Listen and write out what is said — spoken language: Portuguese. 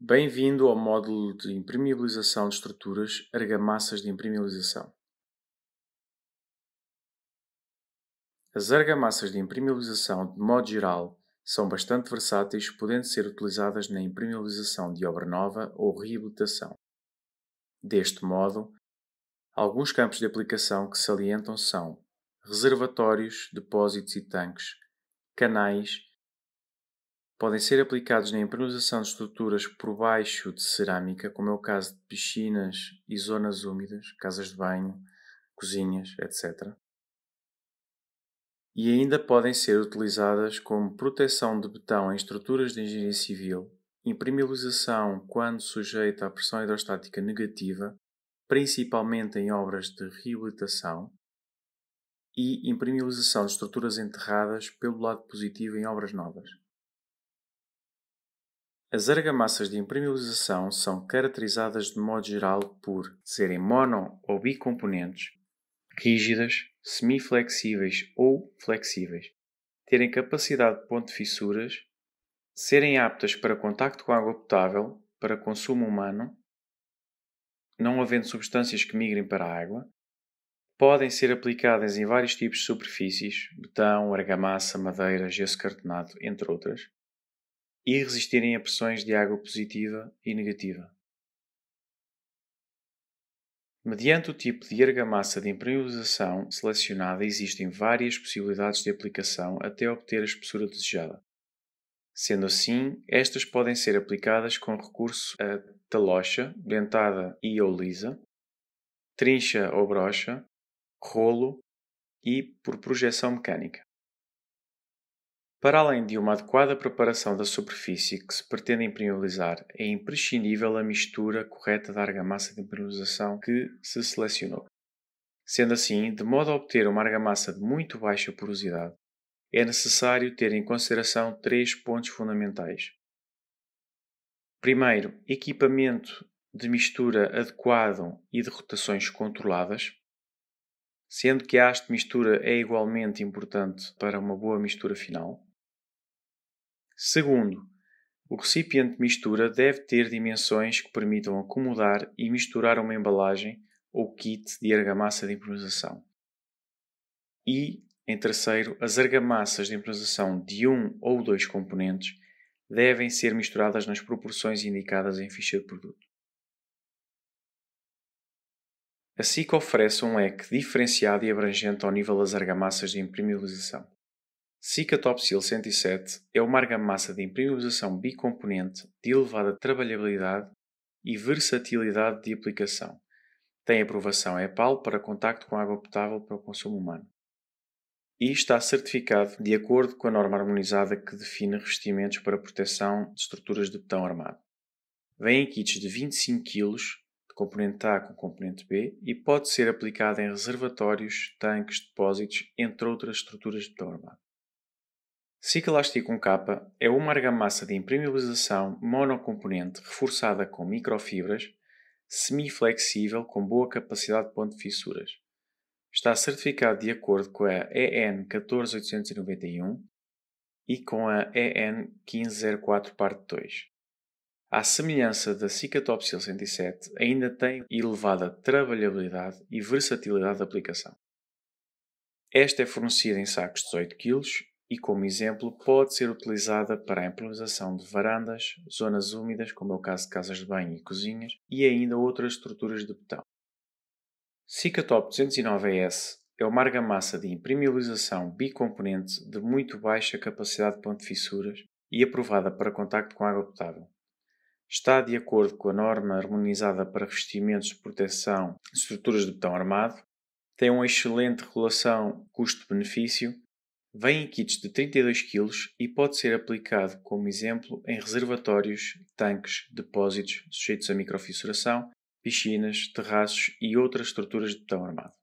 Bem-vindo ao módulo de imprimibilização de estruturas, argamassas de imprimibilização. As argamassas de imprimibilização, de modo geral, são bastante versáteis, podendo ser utilizadas na imprimibilização de obra nova ou reabilitação. Deste modo, alguns campos de aplicação que salientam são reservatórios, depósitos e tanques, canais, podem ser aplicados na impermeabilização de estruturas por baixo de cerâmica, como é o caso de piscinas e zonas úmidas, casas de banho, cozinhas, etc. E ainda podem ser utilizadas como proteção de betão em estruturas de engenharia civil, impermeabilização quando sujeita à pressão hidrostática negativa, principalmente em obras de reabilitação, e impermeabilização de estruturas enterradas pelo lado positivo em obras novas. As argamassas de impermeabilização são caracterizadas de modo geral por serem mono ou bicomponentes, rígidas, semiflexíveis ou flexíveis, terem capacidade de ponto de fissuras, serem aptas para contacto com água potável, para consumo humano, não havendo substâncias que migrem para a água, podem ser aplicadas em vários tipos de superfícies, betão, argamassa, madeira, gesso cartonado, entre outras, e resistirem a pressões de água positiva e negativa. Mediante o tipo de argamassa de impermeabilização selecionada, existem várias possibilidades de aplicação até obter a espessura desejada. Sendo assim, estas podem ser aplicadas com recurso a talocha, dentada e ou lisa, trincha ou brocha, rolo e por projeção mecânica. Para além de uma adequada preparação da superfície que se pretende impermeabilizar, é imprescindível a mistura correta da argamassa de impermeabilização que se selecionou. Sendo assim, de modo a obter uma argamassa de muito baixa porosidade, é necessário ter em consideração três pontos fundamentais. Primeiro, equipamento de mistura adequado e de rotações controladas, sendo que a haste de mistura é igualmente importante para uma boa mistura final. Segundo, o recipiente de mistura deve ter dimensões que permitam acomodar e misturar uma embalagem ou kit de argamassa de improvisação. E, em terceiro, as argamassas de improvisação de um ou dois componentes devem ser misturadas nas proporções indicadas em ficha de produto. A SIC oferece um leque diferenciado e abrangente ao nível das argamassas de impermeabilização. Cicatopsil 107 é uma argamassa de imprimibilização bicomponente de elevada trabalhabilidade e versatilidade de aplicação. Tem aprovação EPAL para contacto com água potável para o consumo humano. E está certificado de acordo com a norma harmonizada que define revestimentos para proteção de estruturas de betão armado. Vem em kits de 25 kg, de componente A com componente B, e pode ser aplicado em reservatórios, tanques, depósitos, entre outras estruturas de betão armado. Ciclastic 1K é uma argamassa de impermeabilização monocomponente reforçada com microfibras, semi-flexível com boa capacidade de ponto de fissuras. Está certificado de acordo com a EN 14891 e com a EN 1504 parte 2. À semelhança da Cicatopsil 107, ainda tem elevada trabalhabilidade e versatilidade de aplicação. Esta é fornecida em sacos de 18 kg e, como exemplo, pode ser utilizada para a improvisação de varandas, zonas úmidas, como é o caso de casas de banho e cozinhas, e ainda outras estruturas de betão. Cicatop 209S é uma argamassa de impermeabilização bicomponente de muito baixa capacidade de ponto de fissuras e aprovada para contacto com água potável. Está de acordo com a norma harmonizada para revestimentos de proteção de estruturas de betão armado, tem uma excelente relação custo-benefício Vem em kits de 32 kg e pode ser aplicado como exemplo em reservatórios, tanques, depósitos sujeitos a microfissuração, piscinas, terraços e outras estruturas de betão armado.